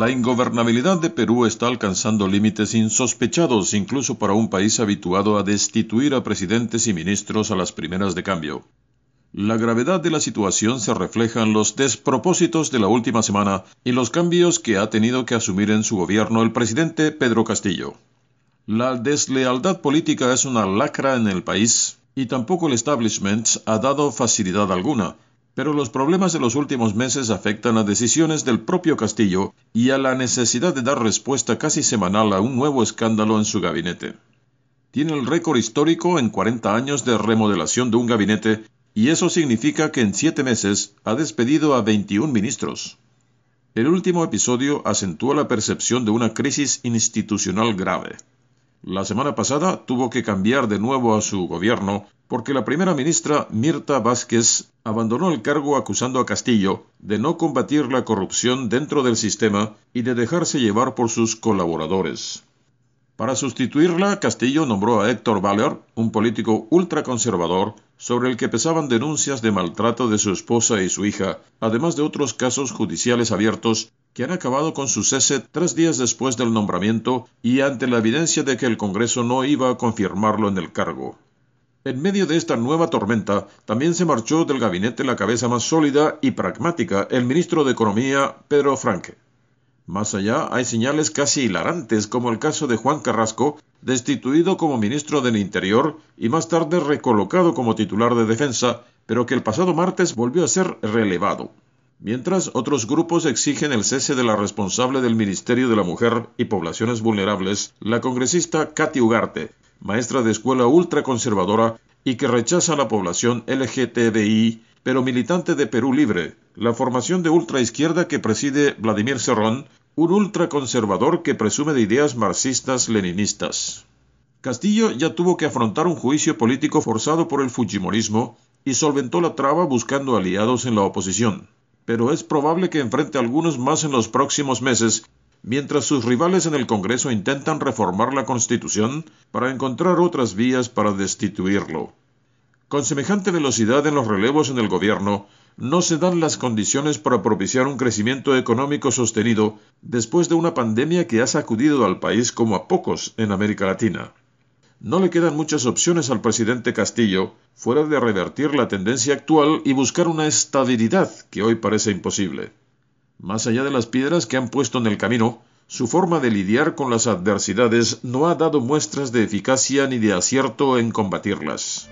La ingobernabilidad de Perú está alcanzando límites insospechados incluso para un país habituado a destituir a presidentes y ministros a las primeras de cambio. La gravedad de la situación se refleja en los despropósitos de la última semana y los cambios que ha tenido que asumir en su gobierno el presidente Pedro Castillo. La deslealtad política es una lacra en el país y tampoco el establishment ha dado facilidad alguna pero los problemas de los últimos meses afectan a decisiones del propio Castillo y a la necesidad de dar respuesta casi semanal a un nuevo escándalo en su gabinete. Tiene el récord histórico en 40 años de remodelación de un gabinete y eso significa que en siete meses ha despedido a 21 ministros. El último episodio acentuó la percepción de una crisis institucional grave. La semana pasada tuvo que cambiar de nuevo a su gobierno porque la primera ministra Mirta Vázquez abandonó el cargo acusando a Castillo de no combatir la corrupción dentro del sistema y de dejarse llevar por sus colaboradores. Para sustituirla, Castillo nombró a Héctor Baller, un político ultraconservador, sobre el que pesaban denuncias de maltrato de su esposa y su hija, además de otros casos judiciales abiertos que han acabado con su cese tres días después del nombramiento y ante la evidencia de que el Congreso no iba a confirmarlo en el cargo. En medio de esta nueva tormenta, también se marchó del gabinete la cabeza más sólida y pragmática, el ministro de Economía, Pedro Franque. Más allá hay señales casi hilarantes, como el caso de Juan Carrasco, destituido como ministro del Interior y más tarde recolocado como titular de Defensa, pero que el pasado martes volvió a ser relevado. Mientras otros grupos exigen el cese de la responsable del Ministerio de la Mujer y Poblaciones Vulnerables, la congresista Katy Ugarte, maestra de escuela ultraconservadora y que rechaza a la población LGTBI, pero militante de Perú Libre, la formación de ultraizquierda que preside Vladimir Serrón, un ultraconservador que presume de ideas marxistas-leninistas. Castillo ya tuvo que afrontar un juicio político forzado por el fujimorismo y solventó la traba buscando aliados en la oposición, pero es probable que enfrente algunos más en los próximos meses mientras sus rivales en el Congreso intentan reformar la Constitución para encontrar otras vías para destituirlo. Con semejante velocidad en los relevos en el gobierno, no se dan las condiciones para propiciar un crecimiento económico sostenido después de una pandemia que ha sacudido al país como a pocos en América Latina. No le quedan muchas opciones al presidente Castillo fuera de revertir la tendencia actual y buscar una estabilidad que hoy parece imposible. Más allá de las piedras que han puesto en el camino, su forma de lidiar con las adversidades no ha dado muestras de eficacia ni de acierto en combatirlas.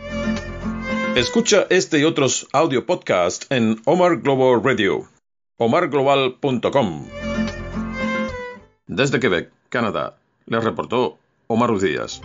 Escucha este y otros audio podcast en Omar Global Radio, omarglobal.com. Desde Quebec, Canadá, les reportó Omar Díaz.